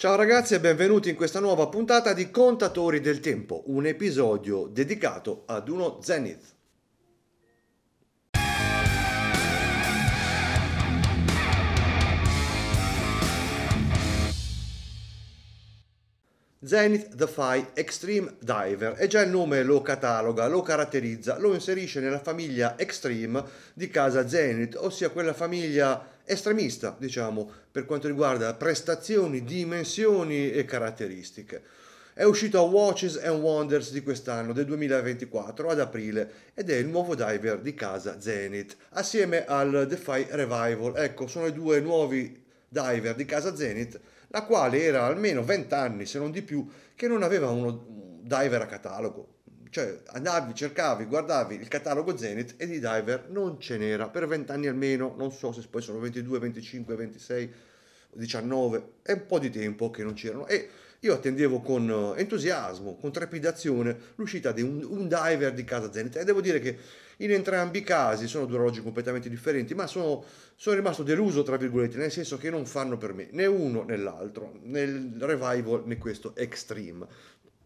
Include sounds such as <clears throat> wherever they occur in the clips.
Ciao ragazzi e benvenuti in questa nuova puntata di Contatori del Tempo, un episodio dedicato ad uno Zenith. Zenith The Defy Extreme Diver è già il nome lo cataloga, lo caratterizza, lo inserisce nella famiglia Extreme di casa Zenith, ossia quella famiglia estremista, diciamo, per quanto riguarda prestazioni, dimensioni e caratteristiche. È uscito a Watches and Wonders di quest'anno, del 2024, ad aprile, ed è il nuovo diver di casa Zenith, assieme al Defy Revival. Ecco, sono i due nuovi diver di casa Zenith, la quale era almeno 20 anni, se non di più, che non aveva uno diver a catalogo cioè andavi, cercavi, guardavi il catalogo Zenith e di diver non ce n'era per 20 anni almeno, non so se poi sono 22, 25, 26, 19, è un po' di tempo che non c'erano e io attendevo con eh, entusiasmo, con trepidazione l'uscita di un, un diver di casa Zenith e devo dire che in entrambi i casi sono due orologi completamente differenti, ma sono, sono, rimasto deluso, tra virgolette, nel senso che non fanno per me né uno né l'altro, né il revival né questo extreme.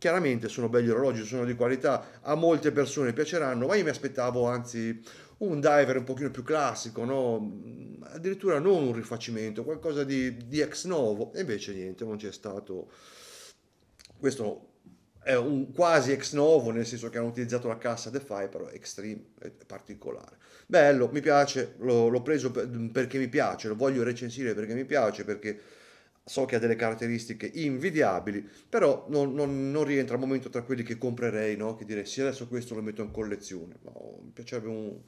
Chiaramente sono belli orologi, sono di qualità, a molte persone piaceranno, ma io mi aspettavo anzi un diver un pochino più classico, no? addirittura non un rifacimento, qualcosa di, di ex novo, e invece niente, non c'è stato. Questo è un quasi ex novo, nel senso che hanno utilizzato la cassa DeFi, però extreme, particolare. Bello, mi piace, l'ho, l'ho preso perché mi piace, lo voglio recensire perché mi piace, perché so che ha delle caratteristiche invidiabili, però non, non, non rientra al momento tra quelli che comprerei, no? che direi sì adesso questo lo metto in collezione, no, oh, mi piacerebbe un,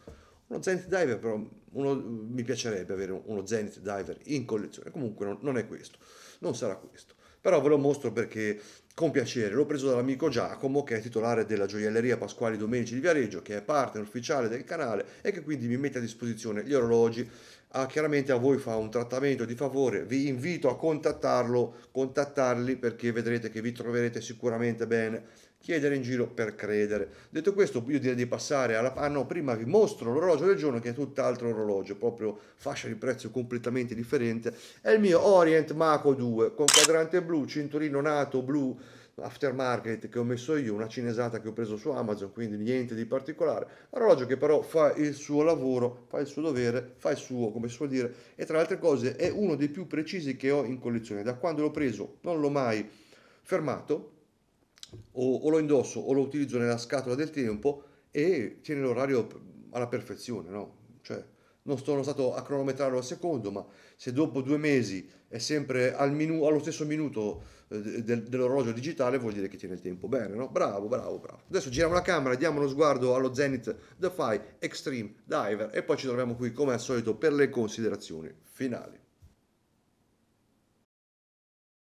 uno Zenith Diver, però uno, mi piacerebbe avere uno Zenith Diver in collezione, comunque non, non è questo, non sarà questo, però ve lo mostro perché con piacere l'ho preso dall'amico Giacomo che è titolare della gioielleria Pasquali Domenici di Viareggio, che è partner ufficiale del canale e che quindi mi mette a disposizione gli orologi ah, chiaramente a voi fa un trattamento di favore, vi invito a contattarlo, contattarli perché vedrete che vi troverete sicuramente bene, chiedere in giro per credere. Detto questo io direi di passare alla... Ah no, prima vi mostro l'orologio del giorno che è tutt'altro orologio, proprio fascia di prezzo completamente differente, è il mio Orient Mako 2 con quadrante blu, cinturino nato blu, aftermarket che ho messo io, una cinesata che ho preso su Amazon, quindi niente di particolare. Orologio che però fa il suo lavoro, fa il suo dovere, fa il suo, come si può dire, e tra le altre cose è uno dei più precisi che ho in collezione. Da quando l'ho preso non l'ho mai fermato, o, o lo indosso o lo utilizzo nella scatola del tempo e tiene l'orario alla perfezione, no? Cioè, non sono stato a cronometrarlo al secondo, ma se dopo due mesi è sempre al minu- allo stesso minuto eh, del- dell'orologio digitale, vuol dire che tiene il tempo bene, no? Bravo, bravo, bravo. Adesso giriamo la camera, diamo uno sguardo allo Zenith Defy Extreme Diver e poi ci troviamo qui come al solito per le considerazioni finali.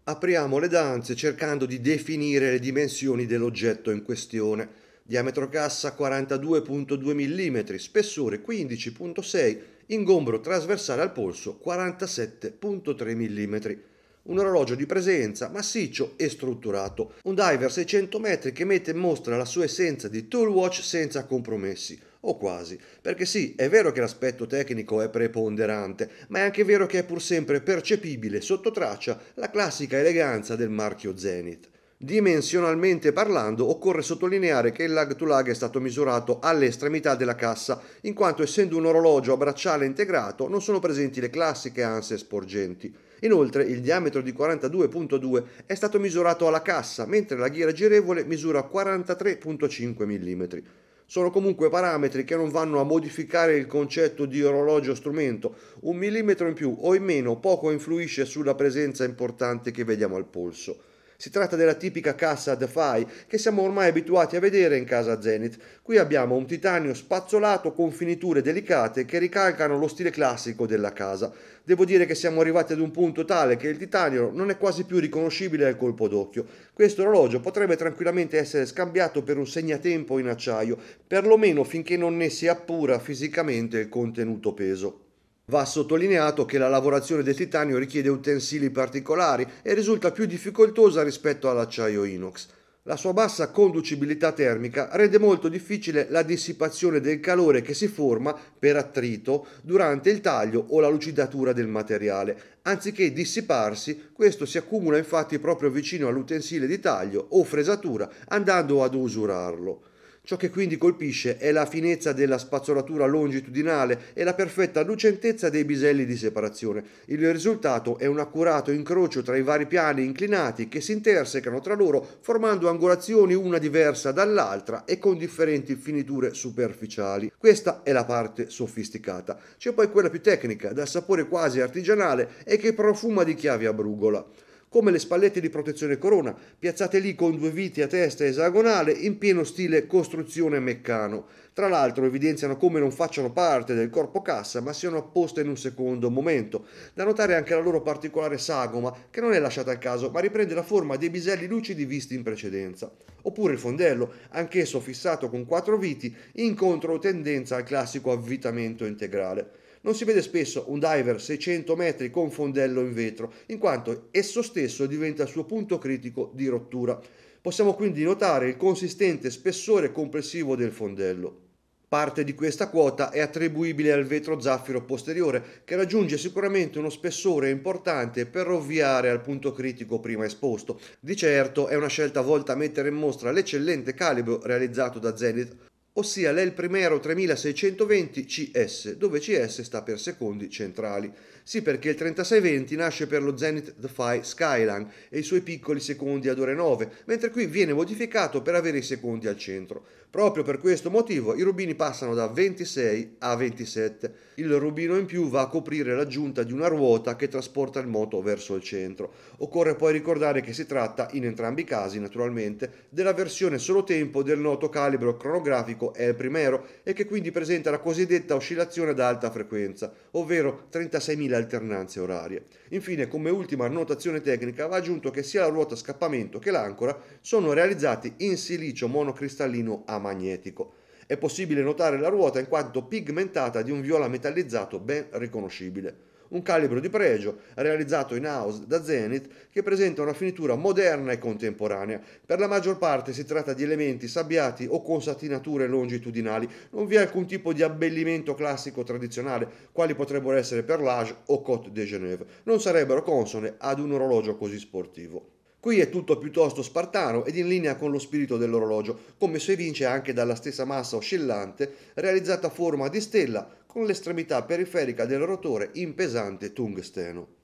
Apriamo le danze cercando di definire le dimensioni dell'oggetto in questione diametro cassa 42.2 mm, spessore 15.6, ingombro trasversale al polso 47.3 mm. Un orologio di presenza massiccio e strutturato, un diver 600 metri che mette in mostra la sua essenza di tool watch senza compromessi, o quasi, perché sì, è vero che l'aspetto tecnico è preponderante, ma è anche vero che è pur sempre percepibile sotto traccia la classica eleganza del marchio Zenith. Dimensionalmente parlando, occorre sottolineare che il lag to lag è stato misurato alle estremità della cassa, in quanto essendo un orologio a bracciale integrato non sono presenti le classiche anse sporgenti. Inoltre il diametro di 42.2 è stato misurato alla cassa, mentre la ghiera girevole misura 43.5 mm. Sono comunque parametri che non vanno a modificare il concetto di orologio strumento. Un millimetro in più o in meno poco influisce sulla presenza importante che vediamo al polso. Si tratta della tipica cassa DeFi che siamo ormai abituati a vedere in casa Zenith. Qui abbiamo un titanio spazzolato con finiture delicate che ricalcano lo stile classico della casa. Devo dire che siamo arrivati ad un punto tale che il titanio non è quasi più riconoscibile al colpo d'occhio. Questo orologio potrebbe tranquillamente essere scambiato per un segnatempo in acciaio, perlomeno finché non ne si appura fisicamente il contenuto peso. Va sottolineato che la lavorazione del titanio richiede utensili particolari e risulta più difficoltosa rispetto all'acciaio inox. La sua bassa conducibilità termica rende molto difficile la dissipazione del calore che si forma per attrito durante il taglio o la lucidatura del materiale. Anziché dissiparsi, questo si accumula infatti proprio vicino all'utensile di taglio o fresatura andando ad usurarlo. Ciò che quindi colpisce è la finezza della spazzolatura longitudinale e la perfetta lucentezza dei biselli di separazione. Il risultato è un accurato incrocio tra i vari piani inclinati che si intersecano tra loro formando angolazioni una diversa dall'altra e con differenti finiture superficiali. Questa è la parte sofisticata. C'è poi quella più tecnica, dal sapore quasi artigianale e che profuma di chiavi a brugola come le spallette di protezione corona, piazzate lì con due viti a testa esagonale in pieno stile costruzione meccano. Tra l'altro evidenziano come non facciano parte del corpo cassa, ma siano apposte in un secondo momento. Da notare anche la loro particolare sagoma, che non è lasciata al caso, ma riprende la forma dei biselli lucidi visti in precedenza. Oppure il fondello, anch'esso fissato con quattro viti, in controtendenza al classico avvitamento integrale non si vede spesso un diver 600 metri con fondello in vetro, in quanto esso stesso diventa il suo punto critico di rottura. Possiamo quindi notare il consistente spessore complessivo del fondello. Parte di questa quota è attribuibile al vetro zaffiro posteriore, che raggiunge sicuramente uno spessore importante per ovviare al punto critico prima esposto. Di certo è una scelta volta a mettere in mostra l'eccellente calibro realizzato da Zenith, ossia l'El Primero 3620 CS, dove CS sta per secondi centrali. Sì, perché il 3620 nasce per lo Zenith Defy Skyline e i suoi piccoli secondi ad ore 9, mentre qui viene modificato per avere i secondi al centro. Proprio per questo motivo i rubini passano da 26 a 27. Il rubino in più va a coprire l'aggiunta di una ruota che trasporta il moto verso il centro. Occorre poi ricordare che si tratta, in entrambi i casi naturalmente, della versione solo tempo del noto calibro cronografico dinamico è il primero e che quindi presenta la cosiddetta oscillazione ad alta frequenza, ovvero 36.000 alternanze orarie. Infine, come ultima annotazione tecnica, va aggiunto che sia la ruota a scappamento che l'ancora sono realizzati in silicio monocristallino amagnetico. È possibile notare la ruota in quanto pigmentata di un viola metallizzato ben riconoscibile un calibro di pregio realizzato in house da Zenith che presenta una finitura moderna e contemporanea. Per la maggior parte si tratta di elementi sabbiati o con satinature longitudinali, non vi è alcun tipo di abbellimento classico tradizionale, quali potrebbero essere Perlage o Côte de Genève, non sarebbero consone ad un orologio così sportivo. Qui è tutto piuttosto spartano ed in linea con lo spirito dell'orologio, come si evince anche dalla stessa massa oscillante realizzata a forma di stella con l'estremità periferica del rotore in pesante tungsteno.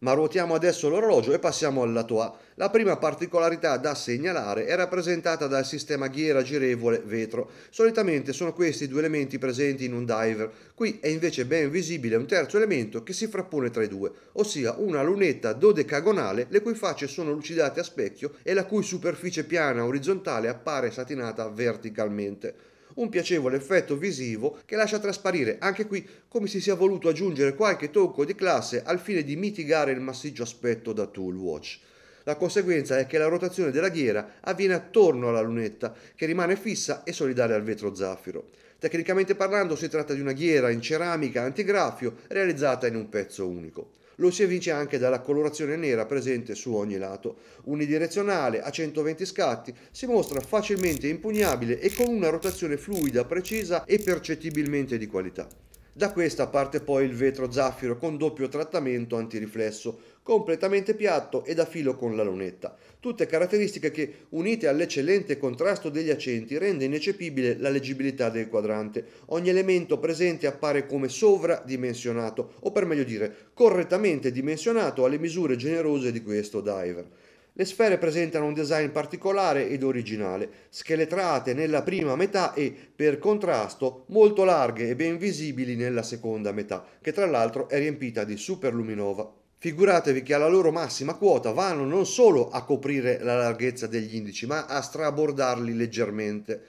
Ma ruotiamo adesso l'orologio e passiamo al lato A. La prima particolarità da segnalare è rappresentata dal sistema ghiera girevole vetro. Solitamente sono questi due elementi presenti in un diver. Qui è invece ben visibile un terzo elemento che si frappone tra i due, ossia una lunetta dodecagonale le cui facce sono lucidate a specchio e la cui superficie piana orizzontale appare satinata verticalmente un piacevole effetto visivo che lascia trasparire anche qui come si sia voluto aggiungere qualche tocco di classe al fine di mitigare il massiccio aspetto da tool watch. La conseguenza è che la rotazione della ghiera avviene attorno alla lunetta, che rimane fissa e solidale al vetro zaffiro. Tecnicamente parlando si tratta di una ghiera in ceramica antigraffio realizzata in un pezzo unico. Lo si evince anche dalla colorazione nera presente su ogni lato. Unidirezionale, a 120 scatti, si mostra facilmente impugnabile e con una rotazione fluida, precisa e percettibilmente di qualità. Da questa parte poi il vetro zaffiro con doppio trattamento antiriflesso, completamente piatto e da filo con la lunetta. Tutte caratteristiche che, unite all'eccellente contrasto degli accenti, rende ineccepibile la leggibilità del quadrante. Ogni elemento presente appare come sovradimensionato, o per meglio dire, correttamente dimensionato alle misure generose di questo diver. Le sfere presentano un design particolare ed originale, scheletrate nella prima metà e, per contrasto, molto larghe e ben visibili nella seconda metà, che tra l'altro è riempita di superluminova. Figuratevi che alla loro massima quota vanno non solo a coprire la larghezza degli indici, ma a strabordarli leggermente,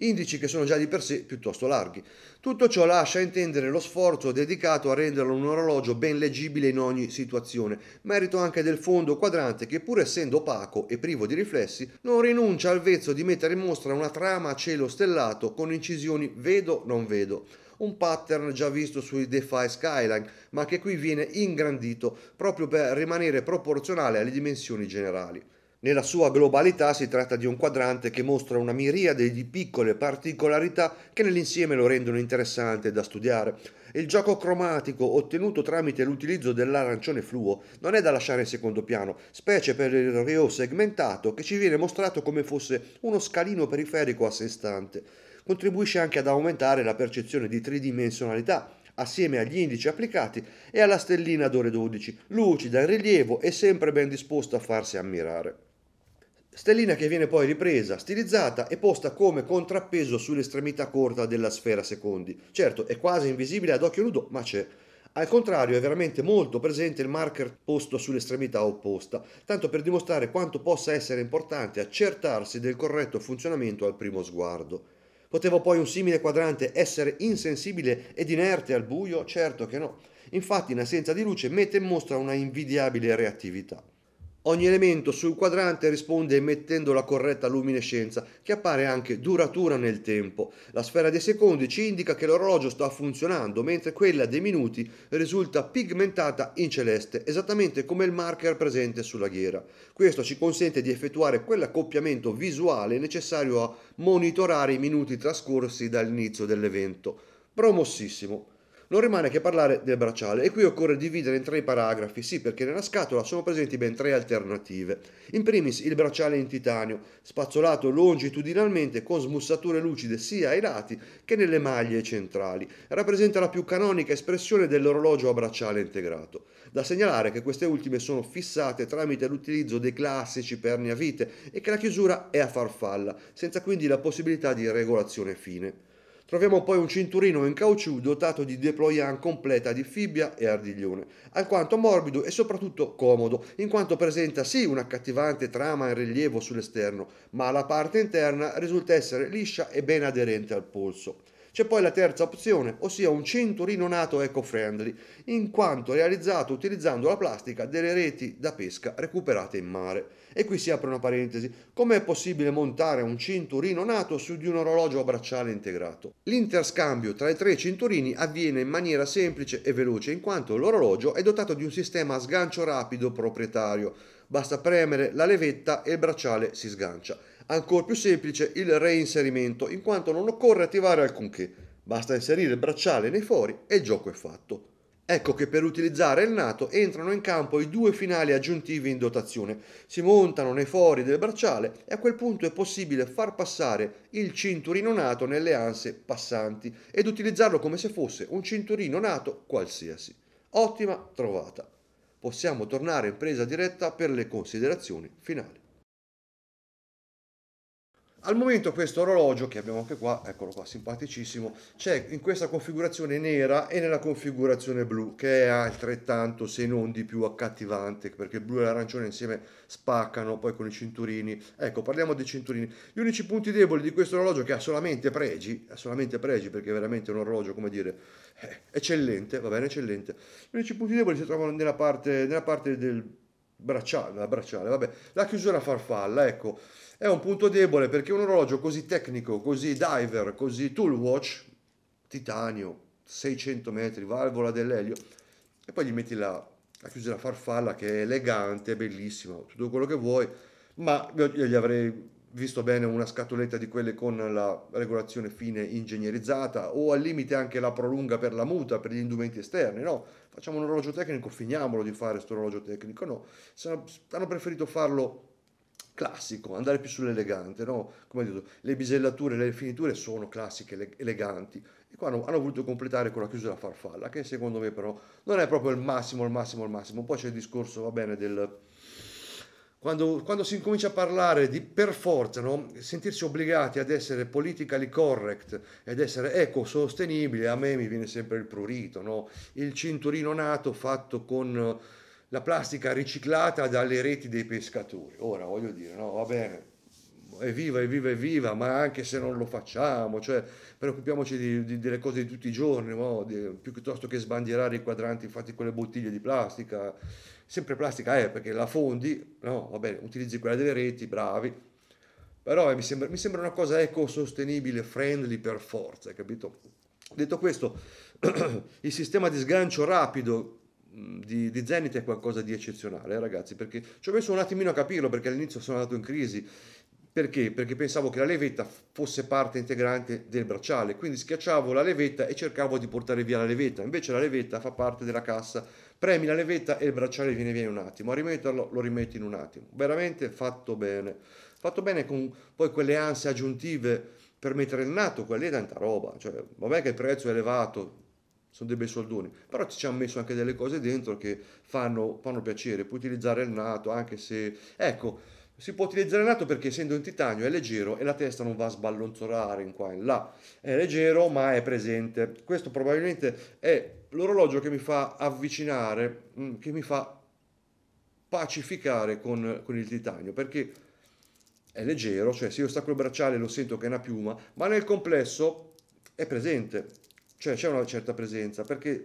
indici che sono già di per sé piuttosto larghi. Tutto ciò lascia intendere lo sforzo dedicato a renderlo un orologio ben leggibile in ogni situazione, merito anche del fondo quadrante che pur essendo opaco e privo di riflessi, non rinuncia al vezzo di mettere in mostra una trama a cielo stellato con incisioni vedo non vedo un pattern già visto sui DeFi Skyline, ma che qui viene ingrandito proprio per rimanere proporzionale alle dimensioni generali. Nella sua globalità si tratta di un quadrante che mostra una miriade di piccole particolarità che nell'insieme lo rendono interessante da studiare. Il gioco cromatico ottenuto tramite l'utilizzo dell'arancione fluo non è da lasciare in secondo piano, specie per il reo segmentato che ci viene mostrato come fosse uno scalino periferico a sé stante contribuisce anche ad aumentare la percezione di tridimensionalità assieme agli indici applicati e alla stellina d'ore 12, lucida in rilievo e sempre ben disposta a farsi ammirare. Stellina che viene poi ripresa, stilizzata e posta come contrappeso sull'estremità corta della sfera secondi. Certo, è quasi invisibile ad occhio nudo, ma c'è. Al contrario, è veramente molto presente il marker posto sull'estremità opposta, tanto per dimostrare quanto possa essere importante accertarsi del corretto funzionamento al primo sguardo. Potevo poi un simile quadrante essere insensibile ed inerte al buio? Certo che no. Infatti, in assenza di luce, mette in mostra una invidiabile reattività. Ogni elemento sul quadrante risponde emettendo la corretta luminescenza, che appare anche duratura nel tempo. La sfera dei secondi ci indica che l'orologio sta funzionando, mentre quella dei minuti risulta pigmentata in celeste, esattamente come il marker presente sulla ghiera. Questo ci consente di effettuare quell'accoppiamento visuale necessario a monitorare i minuti trascorsi dall'inizio dell'evento. Promossissimo! non rimane che parlare del bracciale e qui occorre dividere in tre paragrafi, sì perché nella scatola sono presenti ben tre alternative. In primis il bracciale in titanio, spazzolato longitudinalmente con smussature lucide sia ai lati che nelle maglie centrali, rappresenta la più canonica espressione dell'orologio a bracciale integrato. Da segnalare che queste ultime sono fissate tramite l'utilizzo dei classici perni a vite e che la chiusura è a farfalla, senza quindi la possibilità di regolazione fine. Troviamo poi un cinturino in caucciù dotato di deployant completa di fibbia e ardiglione, alquanto morbido e soprattutto comodo, in quanto presenta sì un'accattivante trama in rilievo sull'esterno, ma la parte interna risulta essere liscia e ben aderente al polso. C'è poi la terza opzione, ossia un cinturino nato eco-friendly, in quanto realizzato utilizzando la plastica delle reti da pesca recuperate in mare. E qui si apre una parentesi. Com'è possibile montare un cinturino nato su di un orologio a bracciale integrato? L'interscambio tra i tre cinturini avviene in maniera semplice e veloce in quanto l'orologio è dotato di un sistema a sgancio rapido proprietario. Basta premere la levetta e il bracciale si sgancia. Ancora più semplice il reinserimento in quanto non occorre attivare alcunché. Basta inserire il bracciale nei fori e il gioco è fatto. Ecco che per utilizzare il nato entrano in campo i due finali aggiuntivi in dotazione, si montano nei fori del bracciale e a quel punto è possibile far passare il cinturino nato nelle anse passanti ed utilizzarlo come se fosse un cinturino nato qualsiasi. Ottima trovata! Possiamo tornare in presa diretta per le considerazioni finali. Al momento questo orologio, che abbiamo anche qua, eccolo qua, simpaticissimo, c'è in questa configurazione nera e nella configurazione blu, che è altrettanto, se non di più, accattivante, perché il blu e l'arancione insieme spaccano, poi con i cinturini. Ecco, parliamo dei cinturini. Gli unici punti deboli di questo orologio, che ha solamente pregi, ha solamente pregi, perché è veramente un orologio, come dire, eh, eccellente, va bene, eccellente. Gli unici punti deboli si trovano nella parte, nella parte del bracciale, la bracciale, vabbè, la chiusura farfalla, ecco è un punto debole perché un orologio così tecnico, così diver, così tool watch, titanio, 600 metri, valvola dell'elio, e poi gli metti la, la chiusura farfalla che è elegante, bellissima, tutto quello che vuoi, ma io gli avrei visto bene una scatoletta di quelle con la regolazione fine ingegnerizzata o al limite anche la prolunga per la muta, per gli indumenti esterni, no? Facciamo un orologio tecnico, finiamolo di fare questo orologio tecnico, no? Se hanno preferito farlo classico, andare più sull'elegante, no? Come ho detto, le bisellature, le finiture sono classiche, eleganti, e qua hanno, hanno, voluto completare con la chiusura farfalla, che secondo me però non è proprio il massimo, il massimo, il massimo. Poi c'è il discorso, va bene, del... Quando, quando si incomincia a parlare di per forza, no? sentirsi obbligati ad essere politically correct, ad essere ecosostenibili, a me mi viene sempre il prurito, no? il cinturino nato fatto con la plastica riciclata dalle reti dei pescatori. Ora voglio dire, no, va bene, evviva, evviva, evviva, ma anche se non lo facciamo, cioè preoccupiamoci di, di, delle cose di tutti i giorni, no? di, piuttosto che sbandierare i quadranti fatti con le bottiglie di plastica, sempre plastica è perché la fondi, no, va bene, utilizzi quella delle reti, bravi, però eh, mi, sembra, mi sembra una cosa ecosostenibile, friendly per forza, capito? Detto questo, <clears throat> il sistema di sgancio rapido di, di Zenith è qualcosa di eccezionale, eh, ragazzi, perché ci ho messo un attimino a capirlo perché all'inizio sono andato in crisi. Perché? Perché pensavo che la levetta fosse parte integrante del bracciale, quindi schiacciavo la levetta e cercavo di portare via la levetta, invece la levetta fa parte della cassa, premi la levetta e il bracciale viene via in un attimo, a rimetterlo lo rimetti in un attimo, veramente fatto bene, fatto bene con poi quelle ansie aggiuntive per mettere il nato, quella è tanta roba, cioè vabbè che il prezzo è elevato, sono dei bei soldoni, però ci hanno messo anche delle cose dentro che fanno, fanno piacere, puoi utilizzare il nato anche se... Ecco, si può utilizzare il nato perché essendo in titanio è leggero e la testa non va a sballonzolare in qua e in là, è leggero ma è presente. Questo probabilmente è l'orologio che mi fa avvicinare, mm, che mi fa pacificare con, con il titanio perché è leggero, cioè se io stacco il bracciale lo sento che è una piuma, ma nel complesso è presente, cioè c'è una certa presenza, perché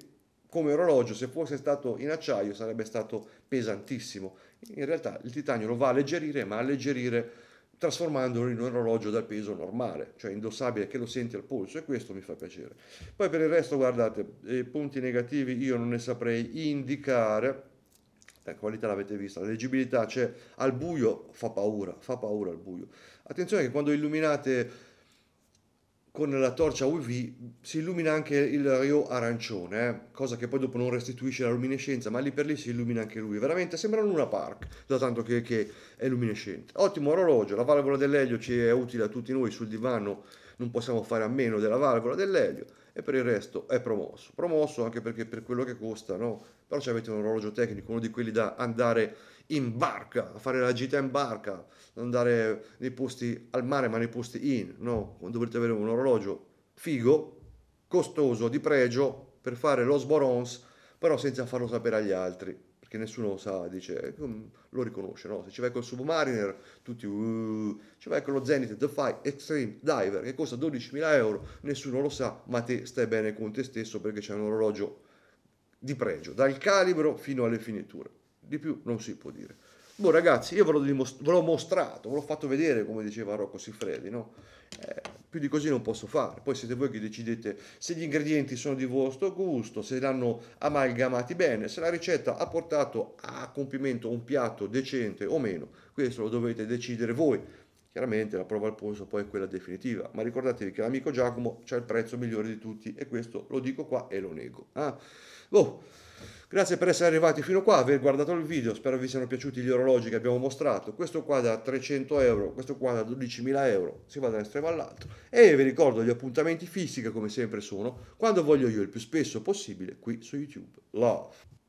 come orologio se fosse stato in acciaio sarebbe stato pesantissimo. In realtà il titanio lo va a alleggerire, ma alleggerire trasformandolo in un orologio dal peso normale, cioè indossabile che lo senti al polso e questo mi fa piacere. Poi per il resto guardate, i eh, punti negativi io non ne saprei indicare, la qualità l'avete vista, la leggibilità c'è, cioè, al buio fa paura, fa paura al buio. Attenzione che quando illuminate con la torcia UV si illumina anche il Rio arancione, eh? cosa che poi dopo non restituisce la luminescenza, ma lì per lì si illumina anche lui. Veramente sembra un Luna Park, da tanto che, che è luminescente. Ottimo orologio, la valvola dell'elio ci è utile a tutti noi sul divano, non possiamo fare a meno della valvola dell'elio e per il resto è promosso. Promosso anche perché per quello che costa, no? Però ci avete un orologio tecnico, uno di quelli da andare in barca, a fare la gita in barca, andare nei posti al mare ma nei posti in, no? Dovete avere un orologio figo, costoso, di pregio, per fare lo sborons, però senza farlo sapere agli altri, perché nessuno lo sa, dice, eh, lo riconosce, no? Se ci vai col Submariner, tutti, uh, ci vai con lo Zenith The Fight Extreme Diver, che costa 12.000 euro, nessuno lo sa, ma te stai bene con te stesso perché c'è un orologio di pregio, dal calibro fino alle finiture di più non si può dire. Boh ragazzi, io ve l'ho, dimost- ve l'ho mostrato, ve l'ho fatto vedere come diceva Rocco Siffredi, no? Eh, più di così non posso fare, poi siete voi che decidete se gli ingredienti sono di vostro gusto, se l'hanno amalgamati bene, se la ricetta ha portato a compimento un piatto decente o meno, questo lo dovete decidere voi. Chiaramente la prova al polso poi è quella definitiva, ma ricordatevi che l'amico Giacomo c'ha il prezzo migliore di tutti e questo lo dico qua e lo nego. Ah, boh. Grazie per essere arrivati fino qua, aver guardato il video, spero vi siano piaciuti gli orologi che abbiamo mostrato, questo qua da 300 euro, questo qua da 12.000 euro, si va da un estremo all'altro e vi ricordo gli appuntamenti fisici, come sempre sono, quando voglio io il più spesso possibile qui su YouTube. Love!